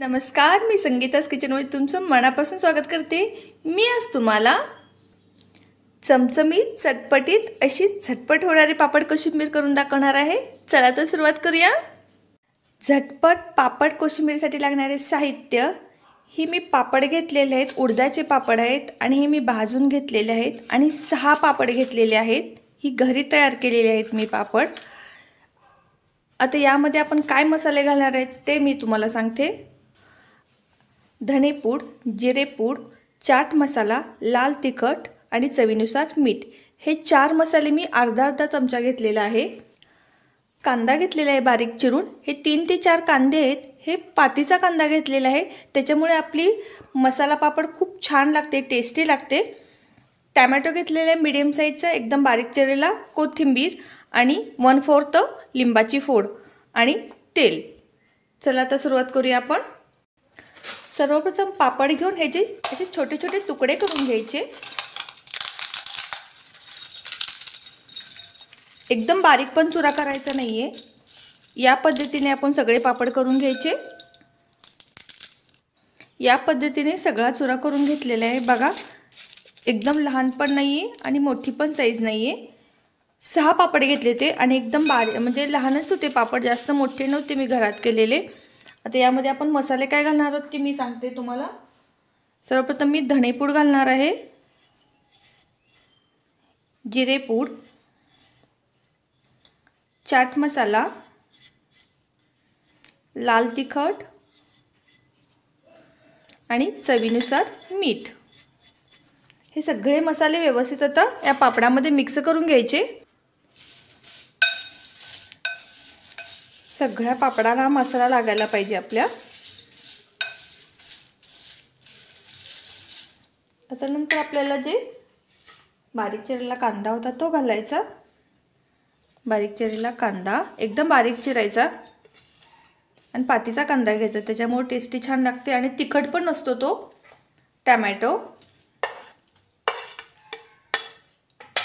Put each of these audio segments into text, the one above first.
नमस्कार मी संगीतास किचनमध्ये तुमचं मनापासून स्वागत करते मी आज तुम्हाला चमचमीत चटपटीत अशी झटपट होणारी पापड कोशिंबीर करून दाखवणार आहे चला तर सुरुवात करूया झटपट पापड कोशिंबीरसाठी लागणारे साहित्य ही मी पापड घेतलेले आहेत उडदाचे पापड आहेत आणि हे मी भाजून घेतलेले आहेत आणि सहा पापड घेतलेले आहेत ही घरी तयार केलेली आहेत मी पापड आता यामध्ये आपण काय मसाले घालणार आहेत ते मी तुम्हाला सांगते धणेपूड जिरेपूड चाट मसाला लाल तिखट आणि चवीनुसार मीठ हे चार मसाले मी अर्धा अर्धा चमचा घेतलेला आहे कांदा घेतलेला आहे बारीक चिरून हे तीन ते चार कांदे आहेत हे पातीचा कांदा घेतलेला आहे त्याच्यामुळे आपली मसाला पापड खूप छान लागते टेस्टी लागते टॅमॅटो घेतलेला आहे मिडियम साईजचा एकदम बारीक चिरलेला कोथिंबीर आणि वन फोर्थ लिंबाची फोड आणि तेल चला आता सुरुवात करूया आपण सर्वप्रथम पापड घेऊन ह्याचे असे छोटे छोटे तुकडे करून घ्यायचे एकदम बारीक पण चुरा करायचा नाही आहे या पद्धतीने आपण सगळे पापड करून घ्यायचे या पद्धतीने सगळा चुरा करून घेतलेला आहे बघा एकदम लहान पण नाही आहे आणि मोठी पण साईज नाही आहे सहा पापड घेतले ते आणि एकदम बारी म्हणजे लहानच होते पापड जास्त मोठे नव्हते मी घरात केलेले आता यामध्ये आपण मसाले काय घालणार आहोत ते मी सांगते तुम्हाला सर्वप्रथम मी धणेपूड घालणार आहे जिरेपूड चाट मसाला लाल तिखट आणि चवीनुसार मीठ हे सगळे मसाले व्यवस्थित आता या पापडामध्ये मिक्स करून घ्यायचे सगळ्या पापडाला मसाला लागायला पाहिजे आपल्या त्याच्यानंतर आपल्याला जे बारीक चिरलेला कांदा होता तो घालायचा बारीक चिरेला कांदा एकदम बारीक चिरायचा आणि पातीचा कांदा घ्यायचा त्याच्यामुळे टेस्टी छान लागते आणि तिखट पण नसतो तो टॅमॅटो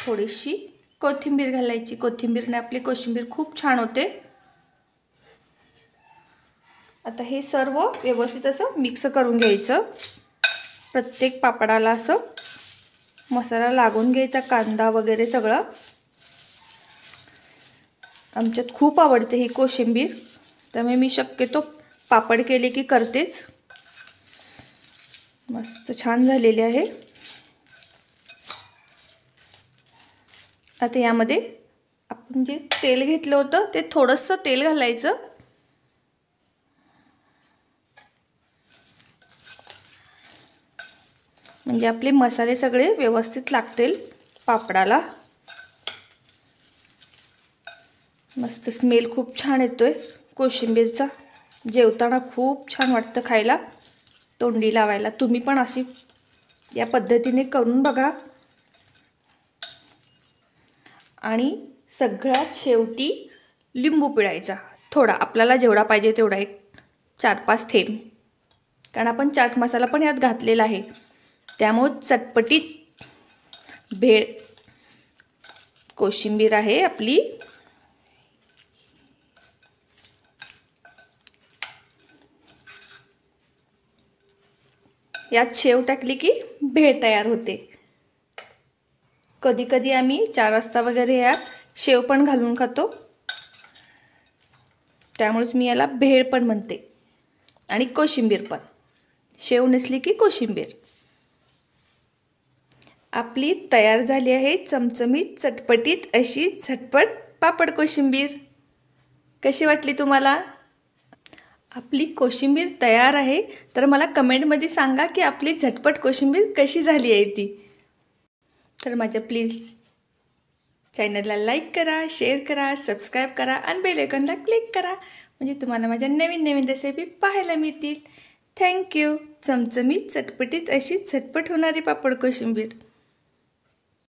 थोडीशी कोथिंबीर घालायची कोथिंबीरने आपली कोशिंबीर खूप छान होते आता हे सर्व व्यवस्थित असं मिक्स करून घ्यायचं प्रत्येक पापडाला असं मसाला लागून घ्यायचा कांदा वगैरे सगळं आमच्यात खूप आवडते ही कोशिंबीर त्यामुळे मी शक्यतो पापड केले की करतेच मस्त छान झालेले आहे आता यामध्ये आपण जे तेल घेतलं होतं ते थोडंसं तेल घालायचं म्हणजे आपले मसाले सगळे व्यवस्थित लागतील पापडाला मस्त स्मेल खूप छान येतोय कोशिंबीरचा जेवताना खूप छान वाटतं खायला तोंडी लावायला तुम्ही पण अशी या पद्धतीने करून बघा आणि सगळ्यात शेवटी लिंबू पिळायचा थोडा आपल्याला जेवढा पाहिजे तेवढा एक चार पाच थेंब कारण आपण चाट मसाला पण यात घातलेला आहे त्यामुळं चटपटीत भेळ कोशिंबीर आहे आपली यात शेव टाकली की भेळ तयार होते कधी कधी आम्ही चार वाजता वगैरे यात शेव पण घालून खातो त्यामुळेच मी याला भेळ पण म्हणते आणि कोशिंबीर पण शेव नसली की कोशिंबीर आपली तयार झाली आहे चमचमीत चटपटीत अशी झटपट पापड कोशिंबीर कशी वाटली तुम्हाला आपली कोशिंबीर तयार आहे तर मला कमेंटमध्ये सांगा की आपली झटपट कोशिंबीर कशी झाली आहे ती तर माझ्या प्लीज चॅनलला लाईक करा शेअर करा सबस्क्राईब करा आणि बेलेकनला क्लिक करा म्हणजे तुम्हाला माझ्या नवीन नवीन रेसिपी पाहायला मिळतील थँक्यू चमचमीत चटपटीत अशी झटपट होणारी पापड कोशिंबीर